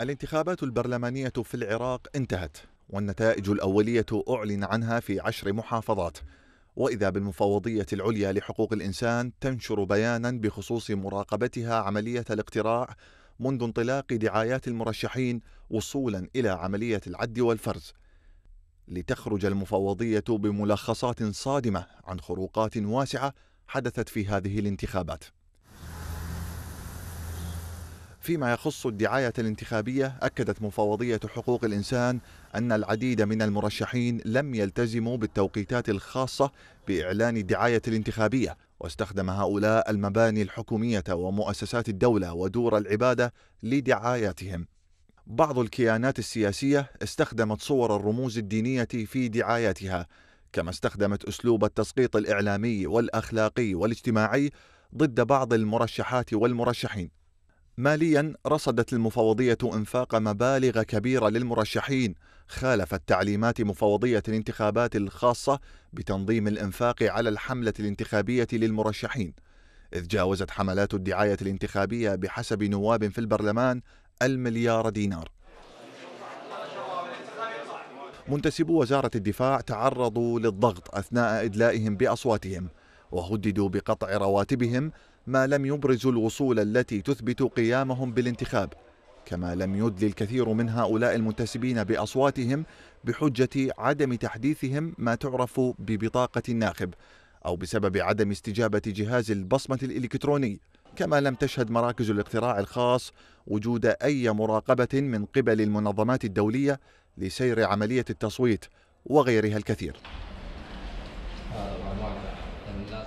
الانتخابات البرلمانية في العراق انتهت والنتائج الأولية أعلن عنها في عشر محافظات وإذا بالمفوضية العليا لحقوق الإنسان تنشر بيانا بخصوص مراقبتها عملية الاقتراع منذ انطلاق دعايات المرشحين وصولا إلى عملية العد والفرز لتخرج المفوضية بملخصات صادمة عن خروقات واسعة حدثت في هذه الانتخابات فيما يخص الدعاية الانتخابية أكدت مفوضية حقوق الإنسان أن العديد من المرشحين لم يلتزموا بالتوقيتات الخاصة بإعلان الدعاية الانتخابية واستخدم هؤلاء المباني الحكومية ومؤسسات الدولة ودور العبادة لدعاياتهم بعض الكيانات السياسية استخدمت صور الرموز الدينية في دعاياتها كما استخدمت أسلوب التسقيط الإعلامي والأخلاقي والاجتماعي ضد بعض المرشحات والمرشحين ماليا رصدت المفوضية إنفاق مبالغ كبيرة للمرشحين خالفت تعليمات مفوضية الانتخابات الخاصة بتنظيم الإنفاق على الحملة الانتخابية للمرشحين إذ جاوزت حملات الدعاية الانتخابية بحسب نواب في البرلمان المليار دينار منتسبو وزارة الدفاع تعرضوا للضغط أثناء إدلائهم بأصواتهم وهددوا بقطع رواتبهم ما لم يبرزوا الوصول التي تثبت قيامهم بالانتخاب كما لم يدلي الكثير من هؤلاء المنتسبين بأصواتهم بحجة عدم تحديثهم ما تعرف ببطاقة الناخب أو بسبب عدم استجابة جهاز البصمة الإلكتروني كما لم تشهد مراكز الاقتراع الخاص وجود أي مراقبة من قبل المنظمات الدولية لسير عملية التصويت وغيرها الكثير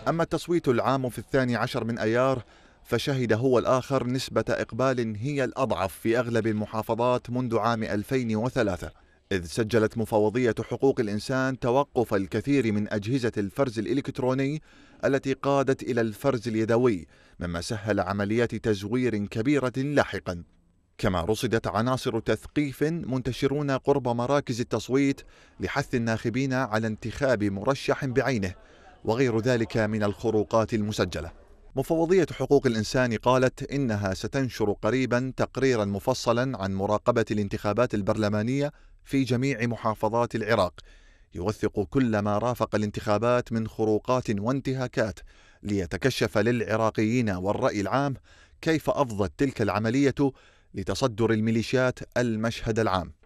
أما التصويت العام في الثاني عشر من أيار فشهد هو الآخر نسبة إقبال هي الأضعف في أغلب المحافظات منذ عام 2003 إذ سجلت مفوضية حقوق الإنسان توقف الكثير من أجهزة الفرز الإلكتروني التي قادت إلى الفرز اليدوي مما سهل عمليات تزوير كبيرة لاحقا كما رصدت عناصر تثقيف منتشرون قرب مراكز التصويت لحث الناخبين على انتخاب مرشح بعينه وغير ذلك من الخروقات المسجلة مفوضية حقوق الإنسان قالت إنها ستنشر قريبا تقريرا مفصلا عن مراقبة الانتخابات البرلمانية في جميع محافظات العراق يوثق كل ما رافق الانتخابات من خروقات وانتهاكات ليتكشف للعراقيين والرأي العام كيف أفضت تلك العملية لتصدر الميليشيات المشهد العام